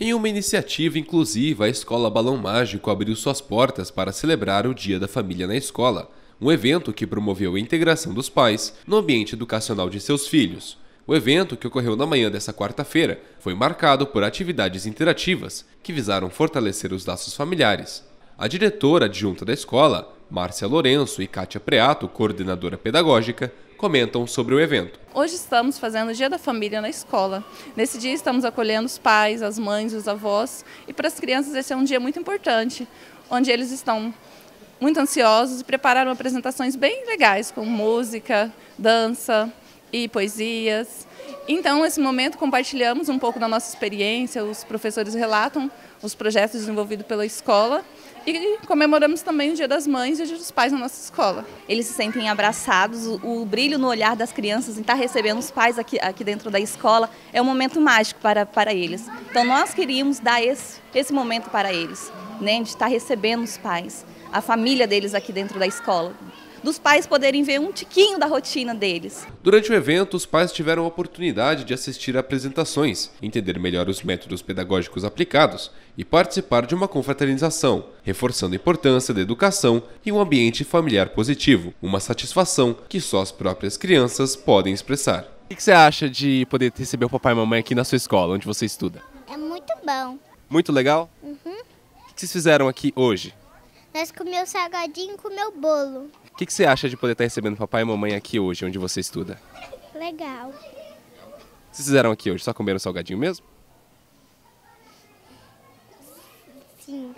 Em uma iniciativa inclusiva, a Escola Balão Mágico abriu suas portas para celebrar o Dia da Família na escola, um evento que promoveu a integração dos pais no ambiente educacional de seus filhos. O evento, que ocorreu na manhã dessa quarta-feira, foi marcado por atividades interativas que visaram fortalecer os laços familiares. A diretora adjunta da escola, Márcia Lourenço e Kátia Preato, coordenadora pedagógica, comentam sobre o evento. Hoje estamos fazendo o Dia da Família na escola. Nesse dia estamos acolhendo os pais, as mães, os avós e para as crianças esse é um dia muito importante, onde eles estão muito ansiosos e prepararam apresentações bem legais com música, dança e poesias. Então, nesse momento compartilhamos um pouco da nossa experiência, os professores relatam os projetos desenvolvidos pela escola e comemoramos também o Dia das Mães e o Dia dos Pais na nossa escola. Eles se sentem abraçados, o brilho no olhar das crianças em estar tá recebendo os pais aqui, aqui dentro da escola é um momento mágico para, para eles. Então nós queríamos dar esse, esse momento para eles, né, de estar tá recebendo os pais, a família deles aqui dentro da escola dos pais poderem ver um tiquinho da rotina deles. Durante o evento, os pais tiveram a oportunidade de assistir a apresentações, entender melhor os métodos pedagógicos aplicados e participar de uma confraternização, reforçando a importância da educação e um ambiente familiar positivo, uma satisfação que só as próprias crianças podem expressar. O que você acha de poder receber o papai e mamãe aqui na sua escola, onde você estuda? É muito bom. Muito legal? Uhum. O que vocês fizeram aqui hoje? Nós comemos salgadinho e comeu bolo. O que, que, você acha de poder estar recebendo papai e mamãe aqui hoje, onde você estuda? Legal. vocês fizeram aqui hoje? Só comeram salgadinho mesmo? Sim.